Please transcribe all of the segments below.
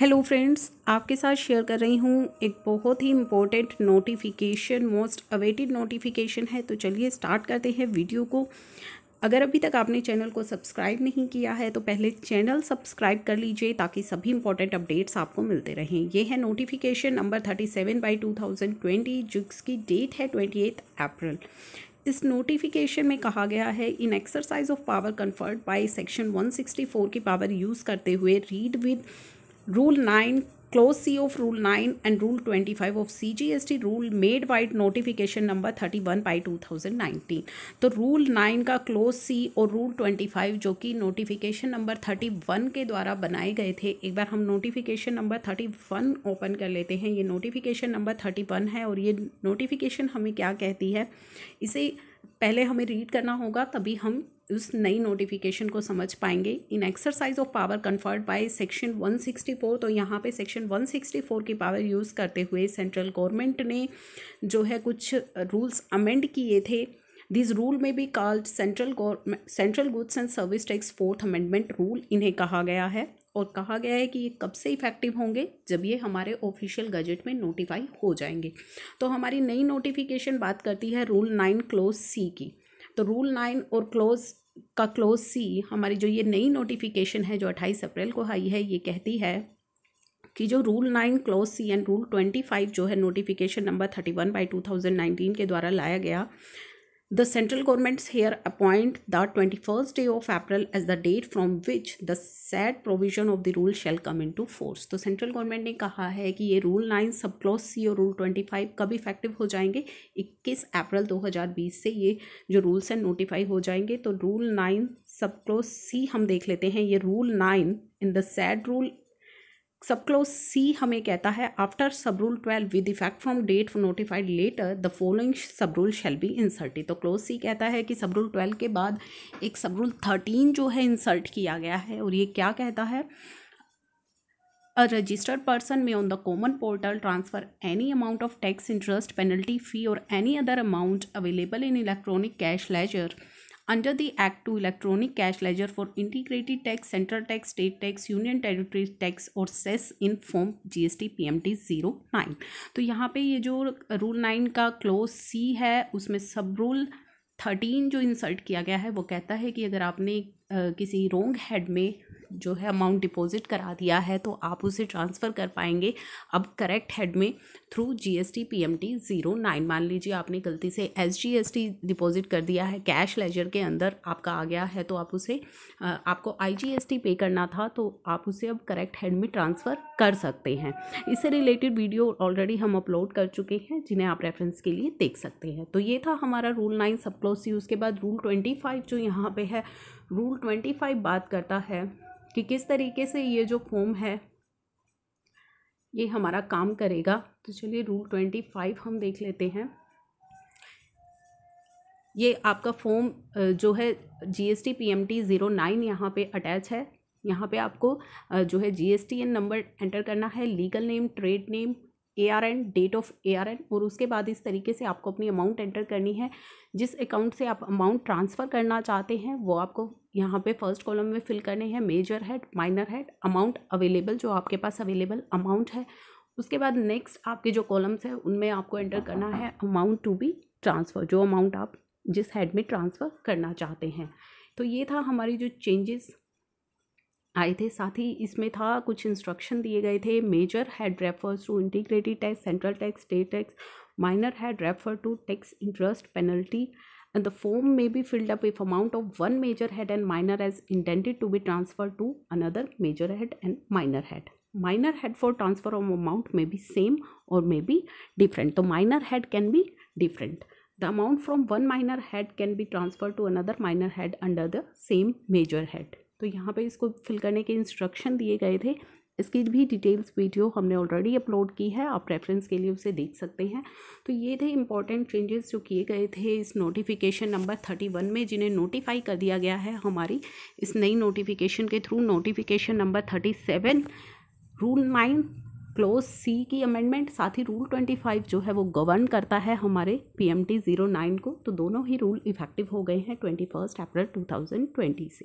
Hello friends आपके साथ share कर रही हूँ एक बहुत ही important notification most awaited notification है तो चलिए स्टार्ट करते हैं वीडियो को अगर अभी तक आपने चैनल को सब्सक्राइब नहीं किया है तो पहले चैनल सब्सक्राइब कर लीजिए ताकि सभी इंपॉर्टेंट अपडेट्स आपको मिलते रहें यह है notification number thirty seven by two thousand twenty जिसकी डेट है ट्वेंटी एथ अप्रैल इस नोटिफिकेशन में कहा गया है in exercise of power conferred by section one की पावर यूज़ करते हुए read with rule 9 clause c of rule 9 and rule 25 of cgst rule made by notification number 31 by 2019 तो rule 9 का clause c और rule 25 जो कि notification number 31 के द्वारा बनाए गए थे एक बार हम notification number 31 ओपन कर लेते हैं ये notification number 31 है और ये notification हमें क्या कहती है इसे पहले हमें रीड करना होगा तभी हम उस नई नोटिफिकेशन को समझ पाएंगे in exercise of power conferred by section 164 तो यहाँ पे सेक्शन 164 की पावर यूज़ करते हुए सेंट्रल गवर्नमेंट ने जो है कुछ रूल्स अमेंड किए थे दिस रूल में भी called central central goods and service tax fourth amendment rule इन्हें कहा गया है और कहा गया है कि ये कब से इफ़ेक्टिव होंगे जब ये हमारे ऑफिशियल गजट में नोटिफाई हो जाएंगे तो हमारी नई नोटिफिकेशन बात करती है रूल नाइन क्लोज सी की तो रूल नाइन और क्लोज का क्लोज सी हमारी जो ये नई नोटिफिकेशन है जो अट्ठाईस अप्रैल को आई है ये कहती है कि जो rule nine clause C and rule twenty five जो है notification number thirty one by two thousand nineteen के द्वारा लाया गया The central governments here appoint the 21st day of April as the date from which the said provision of the rule shall come into force. to so, central government ne kaha hai ki ye rule 9 sub clause c और rule 25 कब effective ho jayenge 21 april 2020 se ye jo rules hain notify ho jayenge to rule 9 sub clause c hum dekh lete hain ye rule 9 in the said rule sub clause C हमें कहता है after sub rule twelve with effect from date notified letter the following sub rule shall be inserted तो clause C कहता है कि सब rule twelve के बाद एक सब रूल थर्टीन जो है इंसर्ट किया गया है और ये क्या कहता है a registered person may on the common portal transfer any amount of tax interest penalty fee और any other amount available in electronic cash ledger under the act to electronic cash ledger for integrated tax central tax state tax union territory tax और cess in form G S T P M T zero nine तो यहाँ पर ये जो rule nine का clause C है उसमें सब रूल थर्टीन जो इंसर्ट किया गया है वो कहता है कि अगर आपने किसी रोंग हेड में जो है अमाउंट डिपॉजिट करा दिया है तो आप उसे ट्रांसफ़र कर पाएंगे अब करेक्ट हेड में through G S T P M T zero nine मान लीजिए आपने गलती से S G S T deposit कर दिया है कैश लेजर के अंदर आपका आ गया है तो आप उसे आपको आई जी एस टी पे करना था तो आप उसे अब करेक्ट हैंड में ट्रांसफ़र कर सकते हैं इससे रिलेटेड वीडियो ऑलरेडी हम अपलोड कर चुके हैं जिन्हें आप रेफरेंस के लिए देख सकते हैं तो ये था हमारा रूल नाइन सब क्लोज यूज़ के बाद रूल ट्वेंटी फाइव जो यहाँ पे है रूल ट्वेंटी फाइव बात करता है कि किस तरीके से ये जो फॉर्म है ये हमारा काम करेगा तो चलिए रूल ट्वेंटी फाइव हम देख लेते हैं ये आपका फॉर्म जो है G S T P M T zero nine यहाँ पर अटैच है यहाँ पे आपको जो है G S T N number enter करना है legal name trade name A R N date of A R N और उसके बाद इस तरीके से आपको अपनी अमाउंट एंटर करनी है जिस अकाउंट से आप अमाउंट ट्रांसफ़र करना चाहते हैं वो आपको यहाँ पे फर्स्ट कॉलम में फिल करने हैं major head minor head amount available जो आपके पास अवेलेबल अमाउंट है उसके बाद नेक्स्ट आपके जो कॉलम्स हैं उनमें आपको एंटर करना है अमाउंट टू बी ट्रांसफ़र जो अमाउंट आप जिस हेड में ट्रांसफ़र करना चाहते हैं तो ये था हमारी जो चेंजेस आए थे साथ ही इसमें था कुछ इंस्ट्रक्शन दिए गए थे major head refers to integrated tax central tax state tax minor head refer to tax interest penalty and the form may be filled up if amount of one major head and minor is intended to be transfer to another major head and minor head minor head for transfer of amount may be same और may be different तो minor head can be different the amount from one minor head can be transfer to another minor head under the same major head तो यहाँ पे इसको fill करने के instruction दिए गए थे इसकी भी डिटेल्स वीडियो हमने ऑलरेडी अपलोड की है आप रेफरेंस के लिए उसे देख सकते हैं तो ये थे इंपॉर्टेंट चेंजेस जो किए गए थे इस नोटिफिकेशन नंबर थर्टी वन में जिन्हें नोटिफाई कर दिया गया है हमारी इस नई नोटिफिकेशन के through notification number thirty seven rule nine clause C की अमेंडमेंट साथ ही रूल ट्वेंटी फाइव जो है वो गवर्न करता है हमारे P M T zero nine को तो दोनों ही रूल इफेक्टिव हो गए हैं twenty first April two thousand twenty से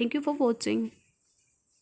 थैंक यू फॉर वॉचिंग